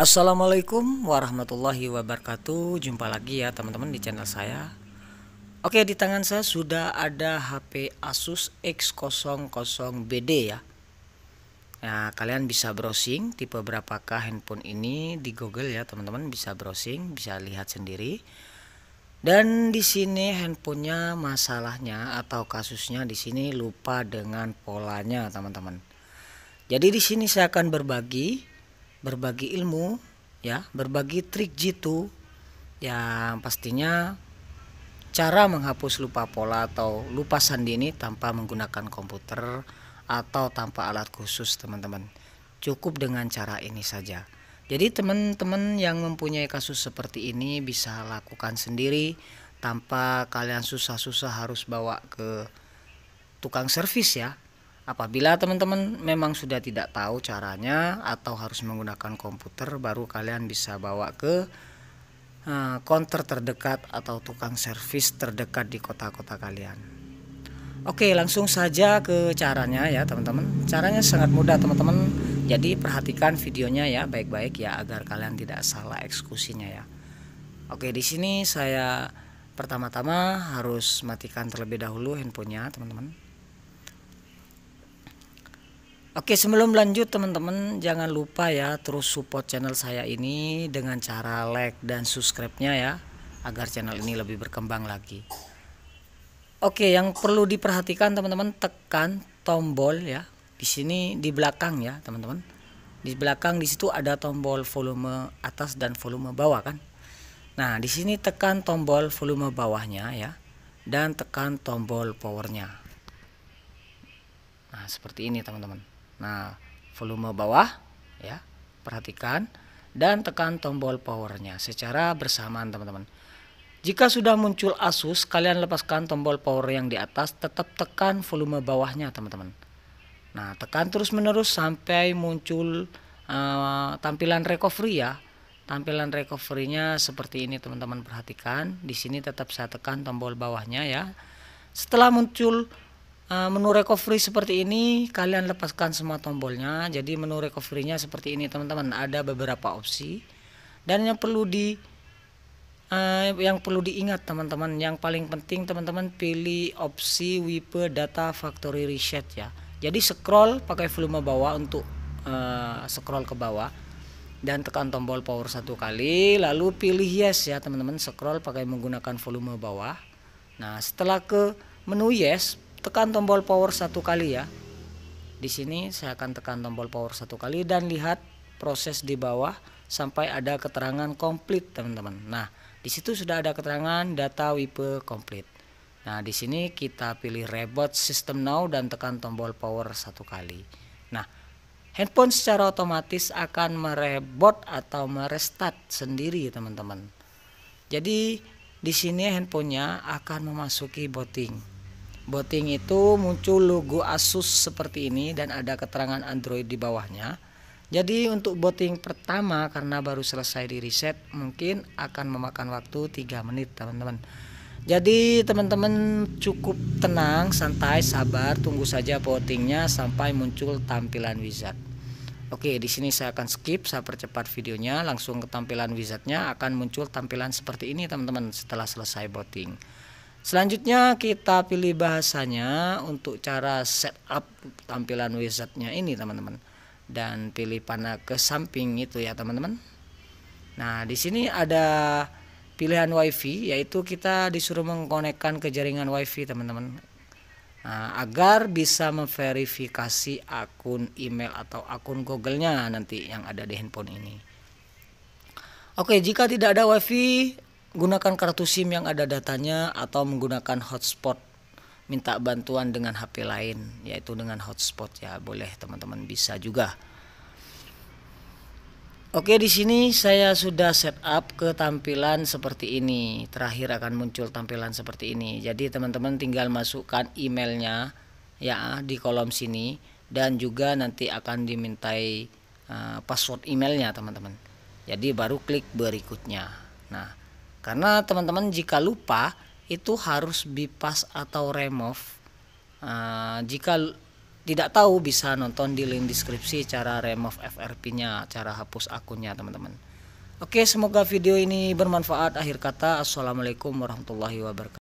Assalamualaikum warahmatullahi wabarakatuh. Jumpa lagi ya teman-teman di channel saya. Oke, di tangan saya sudah ada HP Asus X00BD ya. Nah, kalian bisa browsing tipe berapakah handphone ini di Google ya, teman-teman bisa browsing, bisa lihat sendiri. Dan di sini handphonenya masalahnya atau kasusnya di sini lupa dengan polanya, teman-teman. Jadi di sini saya akan berbagi berbagi ilmu ya berbagi trik jitu yang pastinya cara menghapus lupa pola atau lupa sandi ini tanpa menggunakan komputer atau tanpa alat khusus teman-teman cukup dengan cara ini saja jadi teman-teman yang mempunyai kasus seperti ini bisa lakukan sendiri tanpa kalian susah-susah harus bawa ke tukang servis ya Apabila teman-teman memang sudah tidak tahu caranya atau harus menggunakan komputer, baru kalian bisa bawa ke eh, counter terdekat atau tukang servis terdekat di kota-kota kalian. Oke, langsung saja ke caranya ya, teman-teman. Caranya sangat mudah, teman-teman. Jadi perhatikan videonya ya baik-baik ya agar kalian tidak salah eksekusinya ya. Oke, di sini saya pertama-tama harus matikan terlebih dahulu handphonenya, teman-teman. Oke, sebelum lanjut teman-teman jangan lupa ya terus support channel saya ini dengan cara like dan subscribe-nya ya agar channel ini lebih berkembang lagi. Oke, yang perlu diperhatikan teman-teman tekan tombol ya. Di sini di belakang ya, teman-teman. Di belakang di situ ada tombol volume atas dan volume bawah kan. Nah, di sini tekan tombol volume bawahnya ya dan tekan tombol powernya. Nah, seperti ini teman-teman. Nah, volume bawah ya, perhatikan dan tekan tombol powernya secara bersamaan teman-teman. Jika sudah muncul Asus, kalian lepaskan tombol power yang di atas, tetap tekan volume bawahnya teman-teman. Nah, tekan terus-menerus sampai muncul uh, tampilan recovery ya. Tampilan recovery-nya seperti ini teman-teman perhatikan. Di sini tetap saya tekan tombol bawahnya ya. Setelah muncul Eh, menu recovery seperti ini kalian lepaskan semua tombolnya jadi menu recovery-nya seperti ini teman-teman ada beberapa opsi dan yang perlu di uh, yang perlu diingat teman-teman yang paling penting teman-teman pilih opsi wipe data factory reset ya jadi scroll pakai volume bawah untuk uh, scroll ke bawah dan tekan tombol power satu kali lalu pilih yes ya teman-teman scroll pakai menggunakan volume bawah nah setelah ke menu yes tekan tombol power satu kali ya di sini saya akan tekan tombol power satu kali dan lihat proses di bawah sampai ada keterangan komplit teman-teman nah di situ sudah ada keterangan data wipe komplit nah di sini kita pilih reboot system now dan tekan tombol power satu kali nah handphone secara otomatis akan mereboot atau merestart sendiri teman-teman jadi di sini handphonenya akan memasuki booting Booting itu muncul logo Asus seperti ini dan ada keterangan Android di bawahnya. Jadi untuk booting pertama karena baru selesai di reset mungkin akan memakan waktu 3 menit teman-teman. Jadi teman-teman cukup tenang, santai, sabar, tunggu saja bootingnya sampai muncul tampilan wizard. Oke, di sini saya akan skip, saya percepat videonya, langsung ke tampilan wizardnya akan muncul tampilan seperti ini teman-teman setelah selesai booting. Selanjutnya kita pilih bahasanya untuk cara setup tampilan wizardnya ini teman-teman dan pilih panah ke samping itu ya teman-teman. Nah di sini ada pilihan WiFi yaitu kita disuruh mengkonekkan ke jaringan WiFi teman-teman nah, agar bisa memverifikasi akun email atau akun googlenya nanti yang ada di handphone ini. Oke jika tidak ada WiFi gunakan kartu SIM yang ada datanya atau menggunakan hotspot minta bantuan dengan HP lain yaitu dengan hotspot ya boleh teman-teman bisa juga Oke di sini saya sudah setup ke tampilan seperti ini terakhir akan muncul tampilan seperti ini jadi teman-teman tinggal masukkan emailnya ya di kolom sini dan juga nanti akan dimintai uh, password emailnya teman-teman jadi baru klik berikutnya nah karena teman-teman jika lupa itu harus bypass atau remove. Uh, jika tidak tahu bisa nonton di link deskripsi cara remove FRP-nya, cara hapus akunnya teman-teman. Oke, semoga video ini bermanfaat. Akhir kata, Assalamualaikum warahmatullahi wabarakatuh.